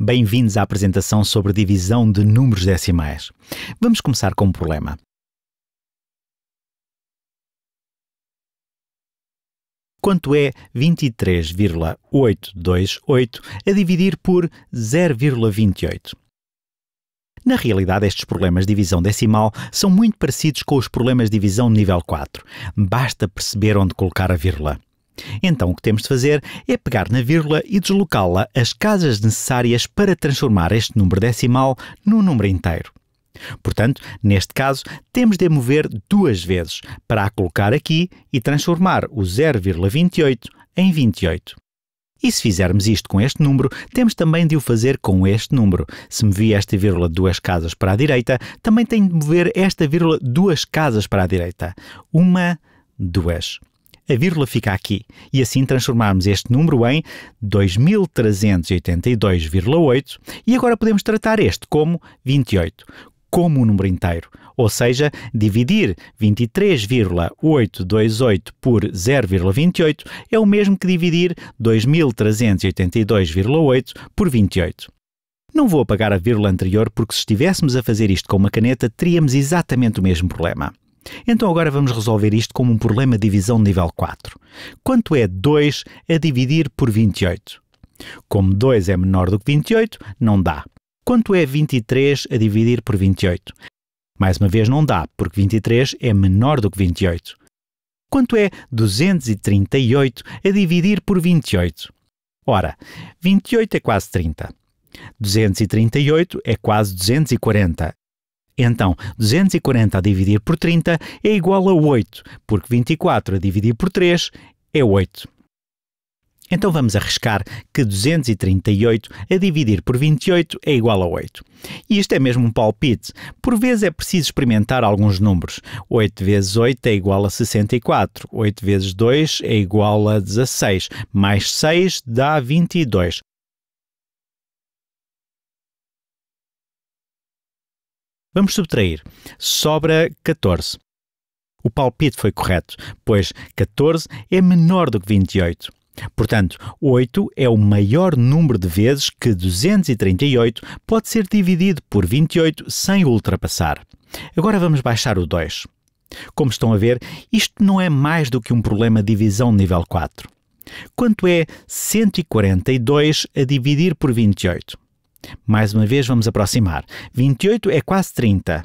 Bem-vindos à apresentação sobre divisão de números decimais. Vamos começar com um problema. Quanto é 23,828 a dividir por 0,28? Na realidade, estes problemas de divisão decimal são muito parecidos com os problemas de divisão nível 4. Basta perceber onde colocar a vírgula. Então o que temos de fazer é pegar na vírgula e deslocá-la as casas necessárias para transformar este número decimal num número inteiro. Portanto, neste caso, temos de mover duas vezes para a colocar aqui e transformar o 0,28 em 28. E se fizermos isto com este número, temos também de o fazer com este número. Se movi esta vírgula duas casas para a direita, também tenho de mover esta vírgula duas casas para a direita. Uma, duas a vírgula fica aqui e assim transformarmos este número em 2382,8 e agora podemos tratar este como 28, como um número inteiro, ou seja, dividir 23,828 por 0,28 é o mesmo que dividir 2382,8 por 28. Não vou apagar a vírgula anterior porque se estivéssemos a fazer isto com uma caneta teríamos exatamente o mesmo problema. Então agora vamos resolver isto como um problema de divisão de nível 4. Quanto é 2 a dividir por 28? Como 2 é menor do que 28, não dá. Quanto é 23 a dividir por 28? Mais uma vez não dá, porque 23 é menor do que 28. Quanto é 238 a dividir por 28? Ora, 28 é quase 30. 238 é quase 240 então, 240 a dividir por 30 é igual a 8, porque 24 a dividir por 3 é 8. Então vamos arriscar que 238 a dividir por 28 é igual a 8. E isto é mesmo um palpite. Por vezes é preciso experimentar alguns números. 8 vezes 8 é igual a 64, 8 vezes 2 é igual a 16, mais 6 dá 22, Vamos subtrair. Sobra 14. O palpite foi correto, pois 14 é menor do que 28. Portanto, 8 é o maior número de vezes que 238 pode ser dividido por 28 sem ultrapassar. Agora vamos baixar o 2. Como estão a ver, isto não é mais do que um problema de divisão nível 4. Quanto é 142 a dividir por 28? Mais uma vez, vamos aproximar. 28 é quase 30.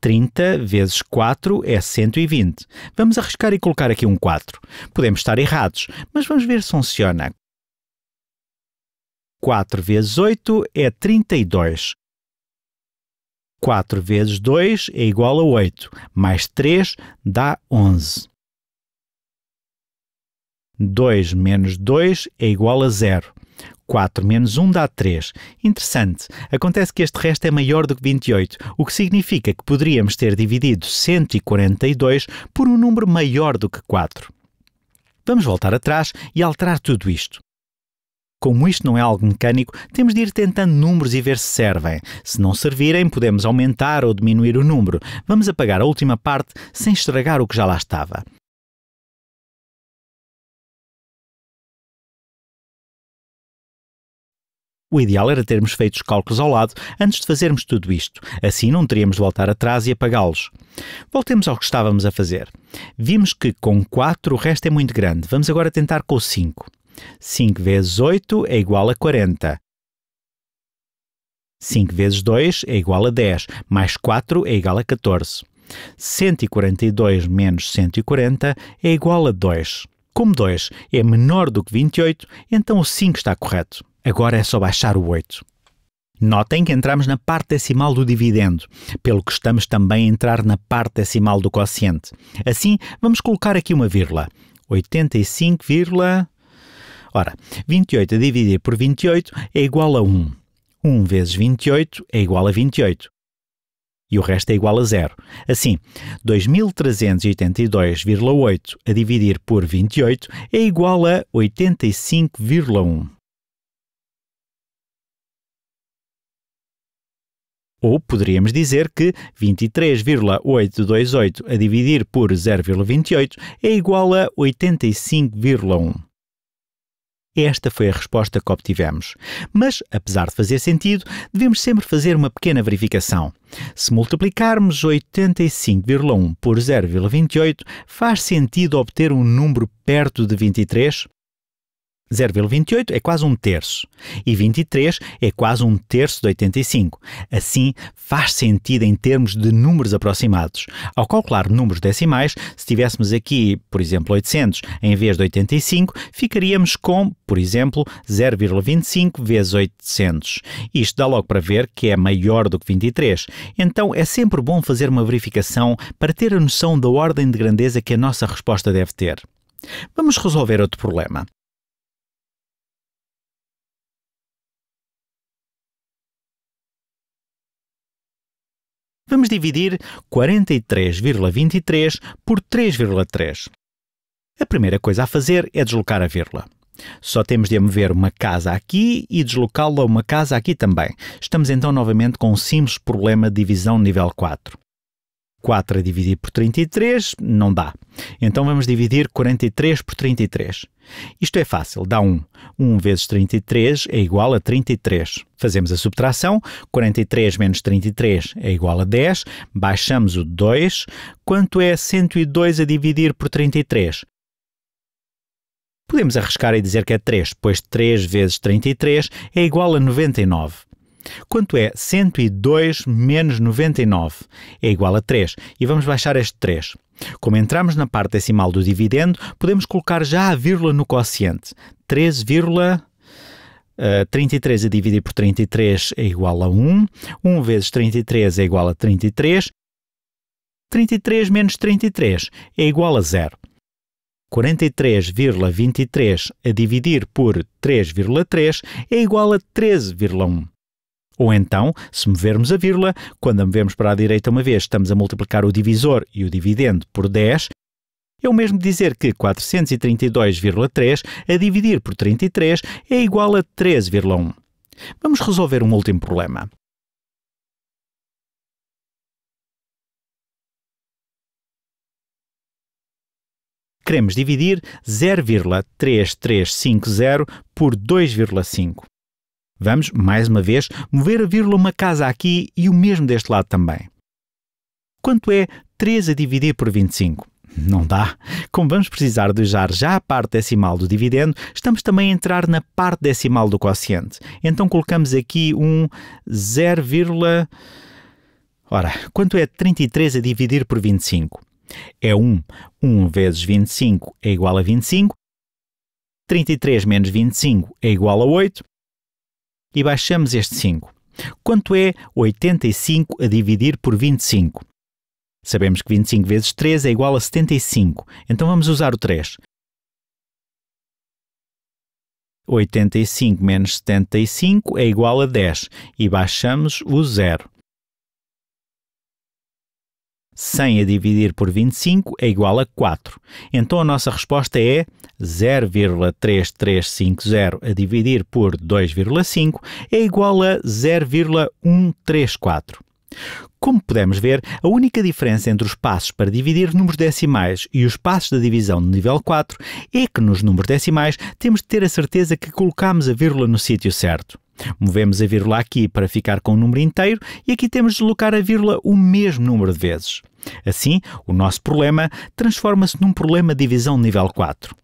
30 vezes 4 é 120. Vamos arriscar e colocar aqui um 4. Podemos estar errados, mas vamos ver se funciona. 4 vezes 8 é 32. 4 vezes 2 é igual a 8, mais 3 dá 11. 2 menos 2 é igual a 0. 4 menos 1 dá 3. Interessante. Acontece que este resto é maior do que 28, o que significa que poderíamos ter dividido 142 por um número maior do que 4. Vamos voltar atrás e alterar tudo isto. Como isto não é algo mecânico, temos de ir tentando números e ver se servem. Se não servirem, podemos aumentar ou diminuir o número. Vamos apagar a última parte sem estragar o que já lá estava. O ideal era termos feito os cálculos ao lado antes de fazermos tudo isto. Assim não teríamos de voltar atrás e apagá-los. Voltemos ao que estávamos a fazer. Vimos que com 4 o resto é muito grande. Vamos agora tentar com 5. 5 vezes 8 é igual a 40. 5 vezes 2 é igual a 10, mais 4 é igual a 14. 142 menos 140 é igual a 2. Como 2 é menor do que 28, então o 5 está correto. Agora é só baixar o 8. Notem que entramos na parte decimal do dividendo, pelo que estamos também a entrar na parte decimal do quociente. Assim, vamos colocar aqui uma vírgula. 85, Ora, 28 a dividir por 28 é igual a 1. 1 vezes 28 é igual a 28. E o resto é igual a zero. Assim, 2382,8 a dividir por 28 é igual a 85,1. Ou poderíamos dizer que 23,828 a dividir por 0,28 é igual a 85,1. Esta foi a resposta que obtivemos. Mas, apesar de fazer sentido, devemos sempre fazer uma pequena verificação. Se multiplicarmos 85,1 por 0,28, faz sentido obter um número perto de 23? 0,28 é quase um terço e 23 é quase um terço de 85. Assim, faz sentido em termos de números aproximados. Ao calcular números decimais, se tivéssemos aqui, por exemplo, 800 em vez de 85, ficaríamos com, por exemplo, 0,25 vezes 800. Isto dá logo para ver que é maior do que 23. Então, é sempre bom fazer uma verificação para ter a noção da ordem de grandeza que a nossa resposta deve ter. Vamos resolver outro problema. vamos dividir 43,23 por 3,3. A primeira coisa a fazer é deslocar a vírgula. Só temos de mover uma casa aqui e deslocá-la uma casa aqui também. Estamos então novamente com um simples problema de divisão nível 4. 4 a dividir por 33 não dá. Então vamos dividir 43 por 33. Isto é fácil, dá 1. 1 vezes 33 é igual a 33. Fazemos a subtração, 43 menos 33 é igual a 10, baixamos o 2. Quanto é 102 a dividir por 33? Podemos arriscar e dizer que é 3, pois 3 vezes 33 é igual a 99. Quanto é 102 menos 99? É igual a 3. E vamos baixar este 3. Como entramos na parte decimal do dividendo, podemos colocar já a vírgula no quociente. 3, Uh, 33 a dividir por 33 é igual a 1. 1 vezes 33 é igual a 33. 33 menos 33 é igual a 0. 43,23 a dividir por 3,3 é igual a 13,1. Ou então, se movermos a vírgula, quando a movemos para a direita uma vez, estamos a multiplicar o divisor e o dividendo por 10. É o mesmo dizer que 432,3 a dividir por 33 é igual a 13,1. Vamos resolver um último problema. Queremos dividir 0,3350 por 2,5. Vamos, mais uma vez, mover a vírgula uma casa aqui e o mesmo deste lado também. Quanto é 3 a dividir por 25? Não dá. Como vamos precisar de usar já a parte decimal do dividendo, estamos também a entrar na parte decimal do quociente. Então colocamos aqui um 0, Ora, quanto é 33 a dividir por 25? É 1. 1 vezes 25 é igual a 25. 33 menos 25 é igual a 8 e baixamos este 5. Quanto é 85 a dividir por 25? Sabemos que 25 vezes 3 é igual a 75, então vamos usar o 3. 85 menos 75 é igual a 10 e baixamos o zero. 100 a dividir por 25 é igual a 4. Então a nossa resposta é 0,3350 a dividir por 2,5 é igual a 0,134. Como podemos ver, a única diferença entre os passos para dividir números decimais e os passos da divisão de nível 4 é que nos números decimais temos de ter a certeza que colocamos a vírgula no sítio certo. Movemos a vírgula aqui para ficar com o número inteiro e aqui temos de deslocar a vírgula o mesmo número de vezes. Assim, o nosso problema transforma-se num problema de divisão nível 4.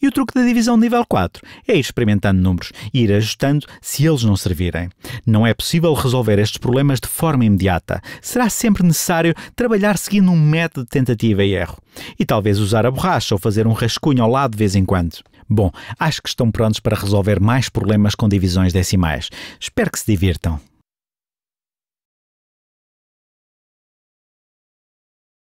E o truque da divisão nível 4 é ir experimentando números e ir ajustando se eles não servirem. Não é possível resolver estes problemas de forma imediata. Será sempre necessário trabalhar seguindo um método de tentativa e erro. E talvez usar a borracha ou fazer um rascunho ao lado de vez em quando. Bom, acho que estão prontos para resolver mais problemas com divisões decimais. Espero que se divirtam.